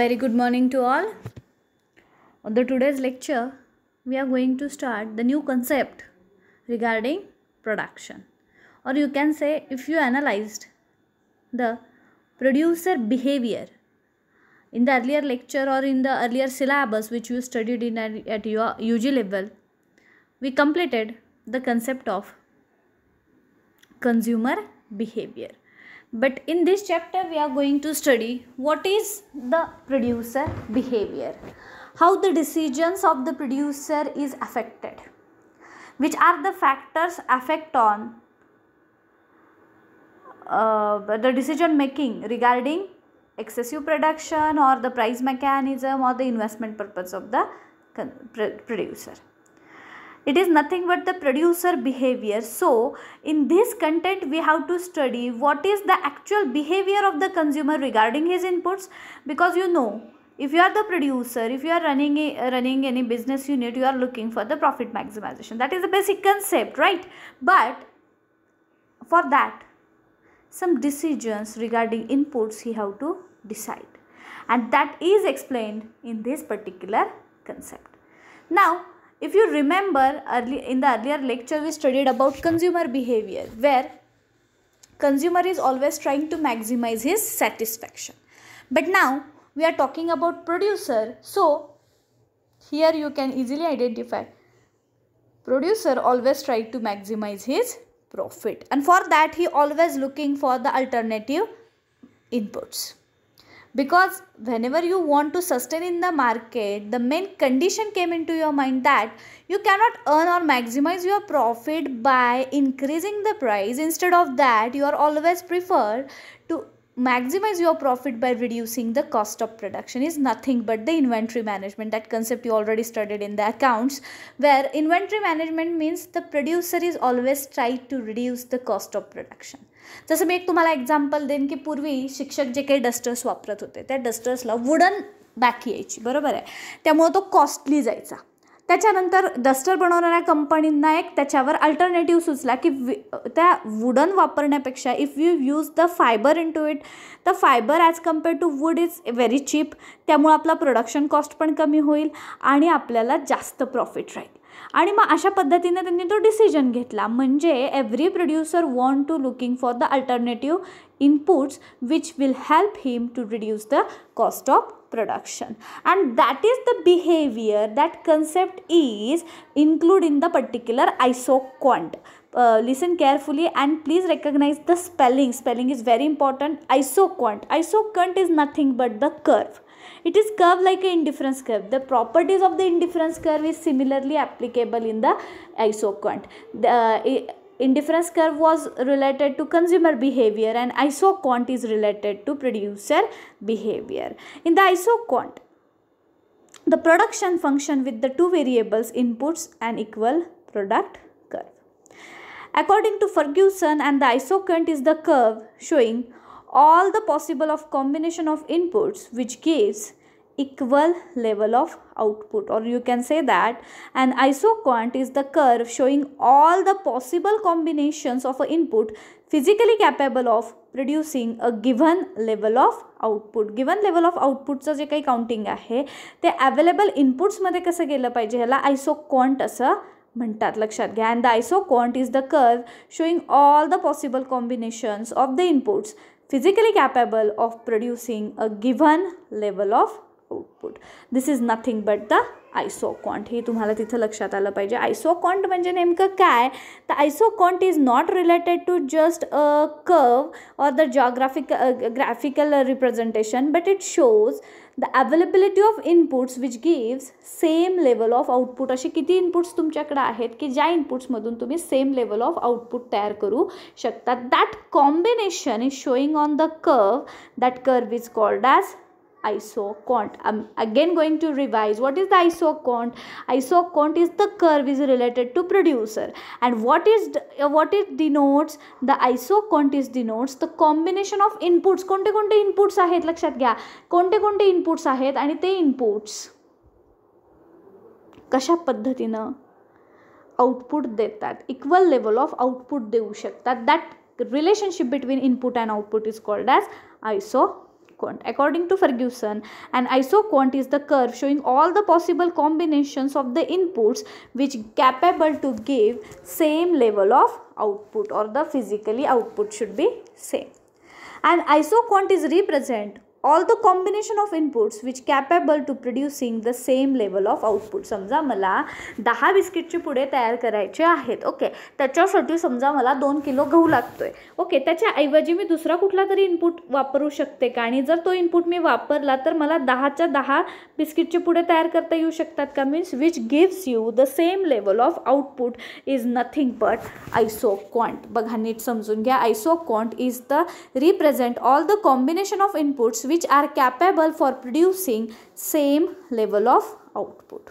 very good morning to all on the today's lecture we are going to start the new concept regarding production or you can say if you analyzed the producer behavior in the earlier lecture or in the earlier syllabus which you studied in at your UG level we completed the concept of consumer behavior but in this chapter we are going to study what is the producer behavior how the decisions of the producer is affected which are the factors affect on uh, the decision making regarding excessive production or the price mechanism or the investment purpose of the producer it is nothing but the producer behavior so in this content we have to study what is the actual behavior of the consumer regarding his inputs because you know if you are the producer if you are running a, running any business unit you are looking for the profit maximization that is the basic concept right but for that some decisions regarding inputs you have to decide and that is explained in this particular concept now if you remember early in the earlier lecture we studied about consumer behavior where consumer is always trying to maximize his satisfaction. But now we are talking about producer. So here you can easily identify producer always try to maximize his profit and for that he always looking for the alternative inputs because whenever you want to sustain in the market the main condition came into your mind that you cannot earn or maximize your profit by increasing the price instead of that you are always prefer to maximize your profit by reducing the cost of production is nothing but the inventory management that concept you already studied in the accounts where inventory management means the producer is always try to reduce the cost of production जसं मी एक तुम्हाला example देईन की पूर्वी शिक्षक जे काही dusters वापरत होते त्या डस्टर्सला वुडन बॅक यायची बरोबर आहे त्यामुळं तो कॉस्टली जायचा त्याच्यानंतर डस्टर बनवणाऱ्या कंपनींना एक त्याच्यावर अल्टरनेटिव्ह सुचला की त्या वुडन वापरण्यापेक्षा if you use the fibre into it the fibre as compared to wood is very cheap त्यामुळं आपला प्रोडक्शन कॉस्ट पण कमी होईल आणि आपल्याला जास्त प्रॉफिट राहील आणि मग अशा पद्धतीने त्यांनी तो डिसिजन घेतला म्हणजे every producer want to looking for the alternative inputs which will help him to reduce the cost of production and that is the behavior that concept is included in the particular isoquant. Uh, listen carefully and please recognize the spelling spelling is very important isoquant isoquant is nothing but the curve it is curve like an indifference curve. The properties of the indifference curve is similarly applicable in the isoquant. The, uh, indifference curve was related to consumer behavior and isoquant is related to producer behavior. In the isoquant, the production function with the two variables inputs and equal product curve. According to Ferguson and the isoquant is the curve showing all the possible of combination of inputs which gives equal level of output or you can say that an isoquant is the curve showing all the possible combinations of an input physically capable of producing a given level of output given level of output जे काही counting आहे the available inputs कसं गेलं पाहिजे ह्याला isoquant quant असं म्हणतात लक्षात घ्या and the the quant is the curve showing all the possible combinations physically capable of producing a given level of output this is nothing but the isoquant हे तुम्हाला तिथं लक्षात आलं पाहिजे आयसोकॉन्ट म्हणजे नेमकं काय तर isoquant is not related to just a curve or the geographic graphical representation but it shows the availability of inputs which gives same level of output असे किती इनपुट्स तुमच्याकडे आहेत की ज्या इनपुट्समधून तुम्ही सेम लेवल ऑफ आउटपुट तयार करू शकता that combination is showing on the curve that curve is called as isocont i'm again going to revise what is the isocont isocont is the curve is related to producer and what is uh, what it denotes the isocont is denotes the combination of inputs कोणते कोणते inputs आहेत लक्षात घ्या कोणते कोणते inputs आहेत आणि ते इनपुट्स कशा पद्धतीनं आउटपुट देतात इक्वल लेवल ऑफ आउटपुट देऊ शकतात that relationship between input and output is called as iso quant. According to Ferguson, an isoquant is the curve showing all the possible combinations of the inputs which capable to give same level of output or the physically output should be same. An isoquant is represent all the combination of inputs which capable to producing the same level of output समजा मला दहा बिस्किटचे पुढे तयार करायचे आहेत okay त्याच्यासाठी समजा मला दोन किलो गहू लागतोय ओके त्याच्याऐवजी मी दुसरा कुठला तरी इनपुट वापरू शकते का आणि जर तो इनपुट मी वापरला तर मला दहाच्या दहा बिस्किटचे पुढे तयार करता येऊ शकतात का means which gives you the same level of output is nothing but isoquant बघा नीट समजून घ्या isoquant is the represent all the combination of inputs which are capable for producing same level of output.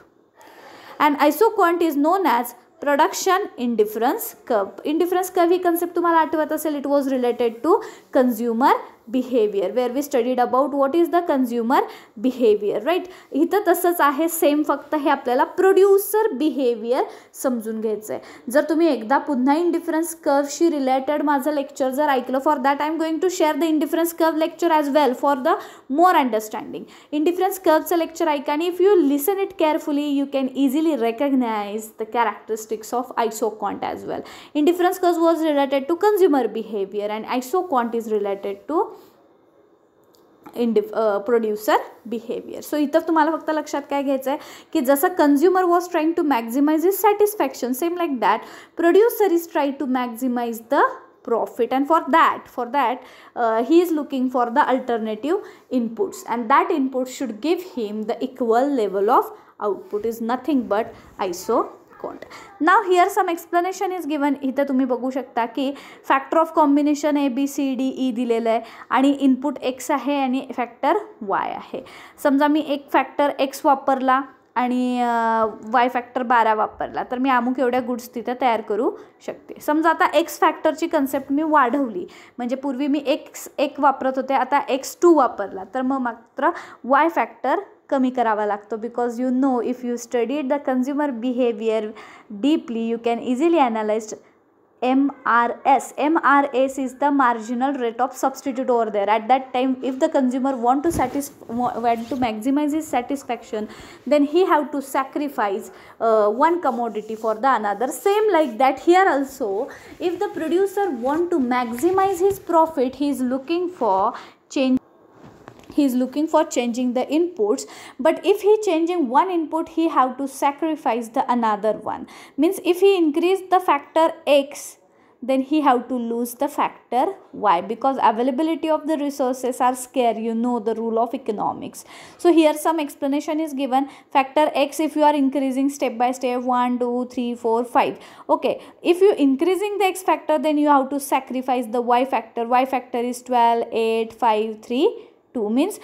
And isoquant is known as production indifference curve. Indifference curve we concept to it was related to consumer behaviour where we studied about what is the consumer behaviour right इथं तसंच आहे same फक्त हे आपल्याला producer behaviour समजून घ्यायचं आहे जर तुम्ही एकदा पुन्हा इंडिफरन्स कर्वशी रिलेटेड माझं लेक्चर जर ऐकलं for that I am going to share the indifference curve lecture as well for the more understanding indifference कर्वचं लेक्चर ऐका आणि if you listen it carefully you can easily recognise the characteristics of isoquant as well indifference curve was related to consumer behaviour and isoquant is related to इंडि producer behaviour so इथं तुम्हाला फक्त लक्षात काय घ्यायचं आहे की जसं consumer was trying to maximise is satisfaction same like that producer is trying to maximise the profit and for that for that uh, he is looking for the alternative inputs and that input should give him the equal level of output is nothing but iso quant now here some explanation is given इथं तुम्ही बघू शकता की factor of combination A B C D E दिलेलं आहे आणि input x आहे आणि फॅक्टर वाय आहे समजा मी एक फॅक्टर एक्स वापरला आणि वाय फॅक्टर बारा वापरला तर मी अमुक एवढ्या गुड्स तिथं तयार करू शकते समजा आता एक्स फॅक्टरची कन्सेप्ट मी वाढवली म्हणजे पूर्वी मी एक्स एक वापरत होते आता एक्स टू वापरला तर मग मात्र वाय फॅक्टर कमी करावा लागतो because you know if you studied the consumer behaviour deeply you can easily analyse M R S M R S is the marginal rate of substitute over there at that time if the consumer want to सॅटिस् want to maximise is satisfaction then he have to sacrifice one commodity for the another same like that here also if the producer want to maximise his profit he is looking for change he is looking for changing the inputs but if he changing one input he have to sacrifice the another one means if he increase the factor x then he have to lose the factor y because availability of the resources are scarce you know the rule of economics so here some explanation is given factor x if you are increasing step by step 1 2 3 4 5 okay if you increasing the x factor then you have to sacrifice the y factor y factor is 12 8 5 3 two means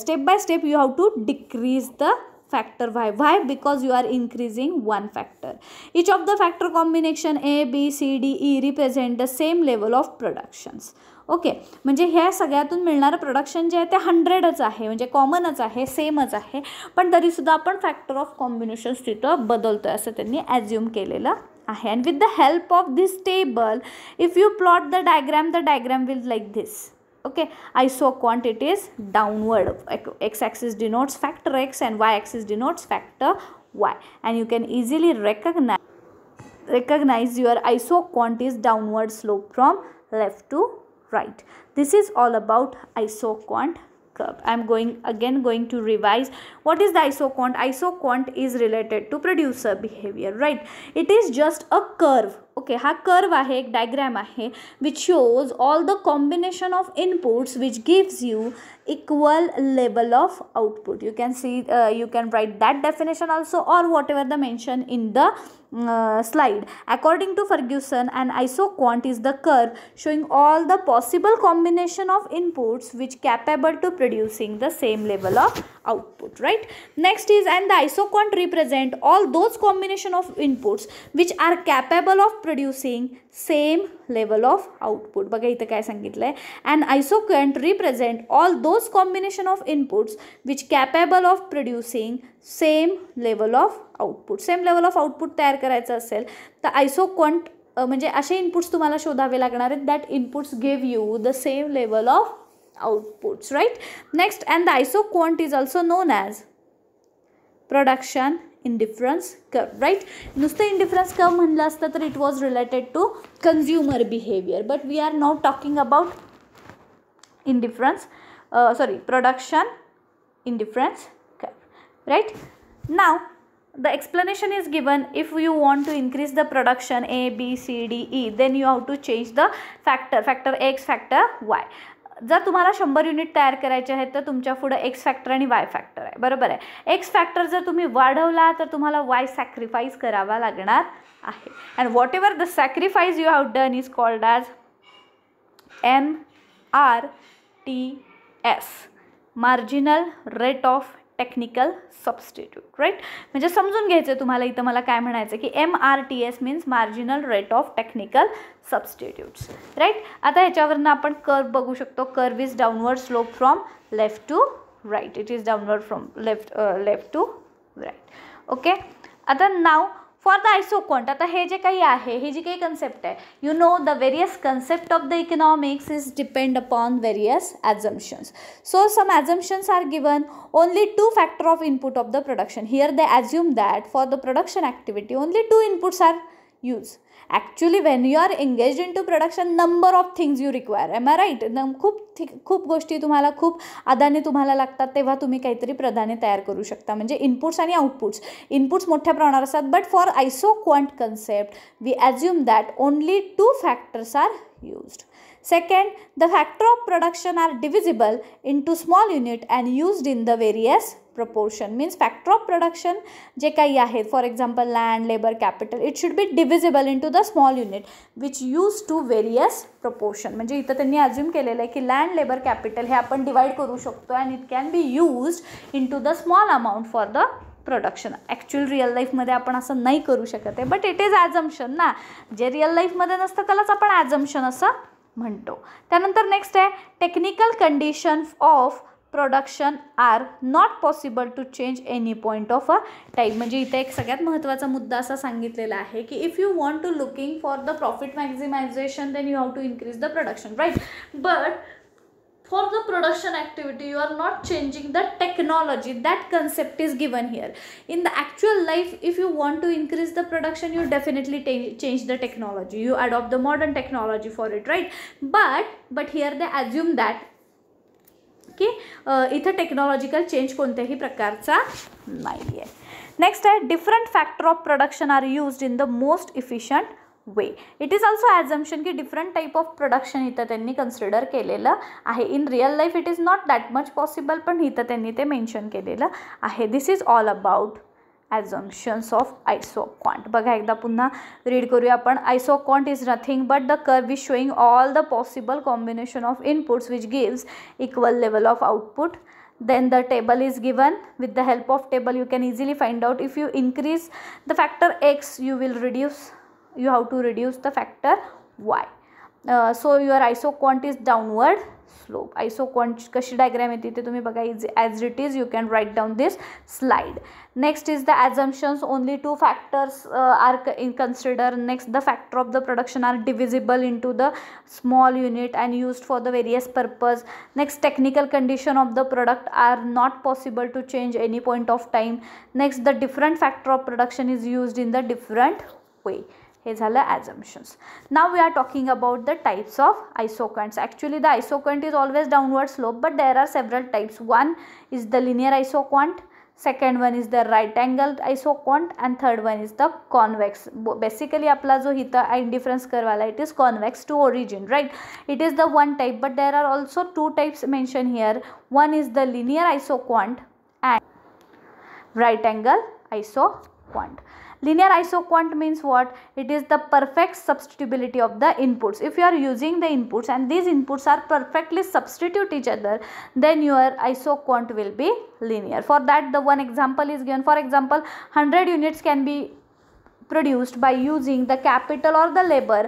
step by step you have to decrease the factor why Y because you are increasing one factor each of the factor combination A B C D E represent the same level of productions okay म्हणजे ह्या सगळ्यातून मिळणारं production जे आहे ते हंड्रेडच आहे म्हणजे कॉमनच आहे सेमच आहे पण तरीसुद्धा आपण फॅक्टर ऑफ कॉम्बिनेशन्स तिथं बदलतो आहे असं त्यांनी ॲज्युम केलेलं आहे and with the help of this table if you plot the diagram the diagram will like this okay iso is downward x-axis denotes factor x and y-axis denotes factor y and you can easily recognize recognize your iso is downward slope from left to right this is all about isoquant curve i am going again going to revise what is the isoquant isoquant is related to producer behavior right it is just a curve okay हा curve आहे एक diagram आहे which shows all the combination of inputs which gives you equal level of output you can see you can write that definition also or whatever the mention in the slide. According to Ferguson, an isoquant is the curve showing all the possible combination of inputs which capable to producing the same level of output right next is and the isoquant represent all those combination of inputs which are capable of producing same level of output बघा इथं काय सांगितलं आहे and isoquant represent all those combination of inputs which capable of producing same level of output same level of output तयार करायचं असेल तर आयसोक्वंट म्हणजे असे इनपुट्स तुम्हाला शोधावे लागणार आहेत that inputs gave you the same level of outputs right next and the isoquant is also known as production indifference curve right नुसतं indifference curve म्हणलं last तर it was related to consumer behavior but we are now talking about indifference uh, sorry production indifference curve right now the explanation is given if you want to increase the production a b c d e then you have to change the factor factor x factor y जर तुम्हाला शंभर unit तयार करायचे आहेत तर तुमच्या पुढं x factor आणि वाय फॅक्टर आहे बरोबर आहे एक्स फॅक्टर जर तुम्ही वाढवला तर तुम्हाला वाय सॅक्रिफाईस करावा लागणार आहे and what the sacrifice you have done is called as M R T S marginal rate of technical substitute right म्हणजे समजून घ्यायचं आहे तुम्हाला इथं मला काय म्हणायचं की M R T S means marginal rate of technical substitutes right आता ह्याच्यावरनं आपण कर्व बघू शकतो curve is downward slope from left to right it is downward from left left to right okay आता नाव फॉर द आयसोक्वांट आता हे जे काही आहे हे जी काही कन्सेप्ट आहे you know the various concept of the economics is depend upon various assumptions so some assumptions are given only two factor of input of the production here they assume that for the production activity only two inputs are use actually when you are engage into production number of things you require M I right न खूप थि खूप गोष्टी तुम्हाला खूप आदाने तुम्हाला लागतात तेव्हा तुम्ही काहीतरी प्रधाने तयार करू शकता म्हणजे इनपुट्स आणि आउटपुट्स इनपुट्स मोठ्या प्रमाणावर असतात but for isoquant concept we assume that only two factors are used Second, the factor of production are divisible into small unit and used in the various proportion means factor of production जे काही आहे for example land labour capital it should be divisible into the small unit which use to various proportion म्हणजे इथं त्यांनी assume केलेलं आहे की land labour capital हे आपण डिवाईड करू शकतो and it can be used into the small amount for the production actual real लाईफमध्ये आपण असं नाही करू शकत आहे बट इट इज ॲजम्शन ना जे रिअल लाईफमध्ये नसतं त्यालाच आपण ॲजम्शन असं म्हणतो त्यानंतर नेक्स्ट आहे technical condition of production are not possible to change any point of a time म्हणजे इथे एक सगळ्यात महत्त्वाचा मुद्दा असा सांगितलेला आहे की if you want to looking for the profit maximisation then you have to increase the production right but for the production activity you are not changing the technology that concept is given here in the actual life if you want to increase the production you definitely change the technology you adopt the modern technology for it right but but here they assume that की uh, इथं technological technological change प्रकारचा नाही आहे next Next, different factor of production are used in the most efficient. Way it is also assumption की different type of production इथं त्यांनी consider केलेलं आहे in real life it is not that much possible पण mention के लिए this is all about assumptions of isoquant बघा एकदा पुन्हा रीड करूया आपण isoquant is nothing but the curve is showing all the possible combination of inputs which gives equal level of output then the table is given with the help of table you can easily find out if you increase the factor x you will reduce you have to reduce the factor y. Uh, so your isoquant is downward slope. Isoquant kashi diagram iti te tumhi baga as it is you can write down this slide. Next is the assumptions only two factors uh, are considered. Next the factor of the production are divisible into the small unit and used for the various purpose. Next technical condition of the product are not possible to change any point of time. Next the different factor of production is used in the different way. हे झालं assumptions now we are talking about the types of isoquants actually the isoquant is always downward slope but there are several types one is the linear isoquant second one is the right angle isoquant and third one is the convex basically आपला जो इथं difference करवाला it is convex to origin right it is the one type but there are also two types mention here one is the linear isoquant and right angle isocont linear isoquant means what it is the perfect substitutability of the inputs if you are using the inputs and these inputs are perfectly substitute each other then your isoquant will be linear for that the one example is given for example 100 units can be produced by using the capital or the labor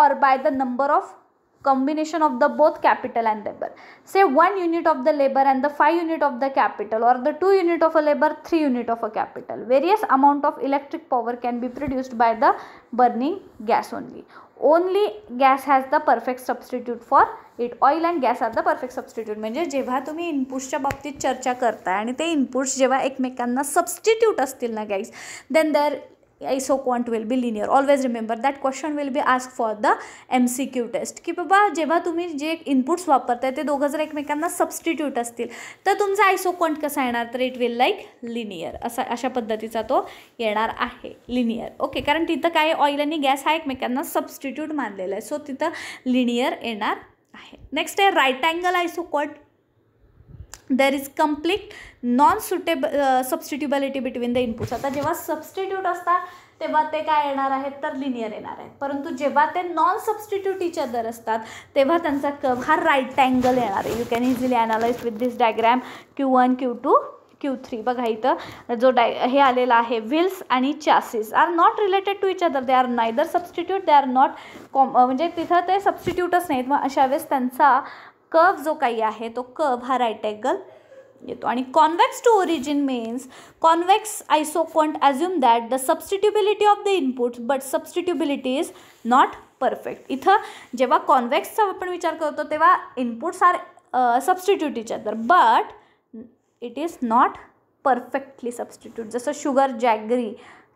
or by the number of combination of the both capital and labor say one unit of the labor and the five unit of the capital or the two unit of a labor three unit of a capital various amount of electric power can be produced by the burning gas only only gas has the perfect substitute for it oil and gas are the perfect substitute म्हणजे जेव्हा तुम्ही इनपुट्सच्या बाबतीत चर्चा करताय आणि ते inputs जेव्हा एकमेकांना सबस्टिट्यूट असतील ना gas then there be linear be remember always question will be ask for the M C Q test की बाबा जेव्हा तुम्ही जे इनपुट्स वापरताय ते दोघं जर एकमेकांना सबस्टिट्यूट असतील तर तुमचा आयसोक्वांट कसा येणार तर इट विल लाईक लिनियर असा अशा पद्धतीचा तो येणार आहे लिनियर ओके कारण तिथं काय ऑइल आणि गॅस हा एकमेकांना सबस्टिट्यूट मानलेला आहे सो तिथं लिनियर येणार आहे नेक्स्ट आहे right angle isoquant there is complete non suitable substitutability between the inputs आता जेव्हा सबस्टिट्यूट असतात तेव्हा ते काय येणार आहेत तर लिनियर येणार आहेत परंतु जेव्हा ते नॉन सबस्टिट्यूट इच अदर असतात तेव्हा त्यांचा कर्व हा राईट अँगल येणार आहे you can easily analyse with this diagram Q one Q two Q three बघा इथं जो डाय हे आलेला आहे व्हील्स आणि chassis are not related to each other they are neither substitute they are not कॉम म्हणजे तिथं ते सबस्टिट्यूटच नाहीत मग अशा वेळेस त्यांचा कर्व जो काही आहे तो कर्व हा राईट अँगल येतो आणि convex to origin means convex isoquant assume that the substitutability of the input but substitutability is not perfect इथं जेव्हा कॉन्वेक्सचा आपण विचार करतो तेव्हा इनपुट्स आर सबस्टिट्यूट तर but it is not perfectly substitute जसं शुगर जॅगरी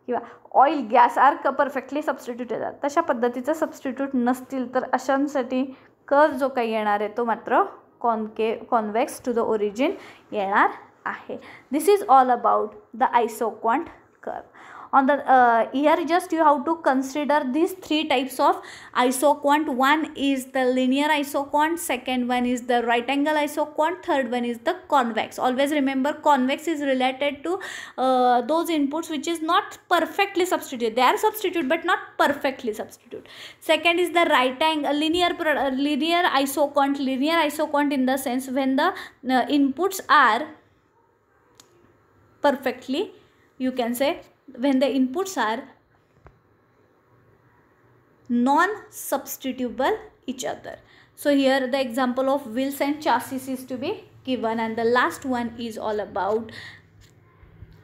किंवा ऑइल गॅस आर क परफेक्टली सबस्टिट्यूट येतात तशा पद्धतीचं सबस्टिट्यूट नसतील तर अशांसाठी कर्व जो काही येणार आहे तो मात्र कॉनके कॉन्वेक्स टू द ओरिजिन येणार आहे this is all about the isoquant curve on the uh, here just you have to consider these three types of isoquant one is the linear isoquant second one is the right angle isoquant third one is the convex always remember convex is related to uh, those inputs which is not perfectly substituted they are substituted but not perfectly substituted second is the right angle linear uh, linear isoquant linear isoquant in the sense when the uh, inputs are perfectly you can say when the inputs are non-substitutable each other. So here the example of wheels and chassis is to be given and the last one is all about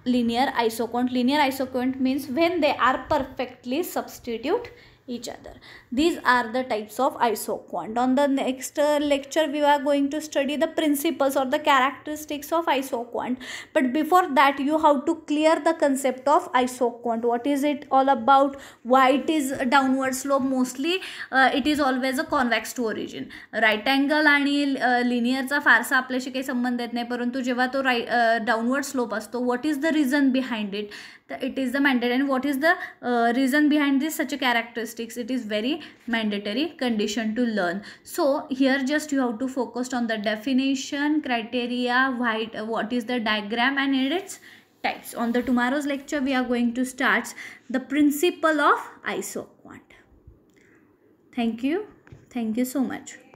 linear isoquant. Linear isoquant means when they are perfectly substitute each other. These are the types of isoquant. On the next uh, lecture, we are going to study the principles or the characteristics of isoquant. But before that, you have to clear the concept of isoquant. What is it all about? Why it is downward slope? Mostly, uh, it is always a convex to origin. Right angle linear cha farsa आपल्याशी काही संबंध nahi. नाही jeva to right, uh, downward slope asto. What is the reason behind it? the, it is the mandatory. and what is the uh, reason behind this such a characteristics it is very mandatory condition to learn so here just you have to focus on the definition criteria white uh, what is the diagram and its types on the tomorrow's lecture we are going to start the principle of isoquant thank you thank you so much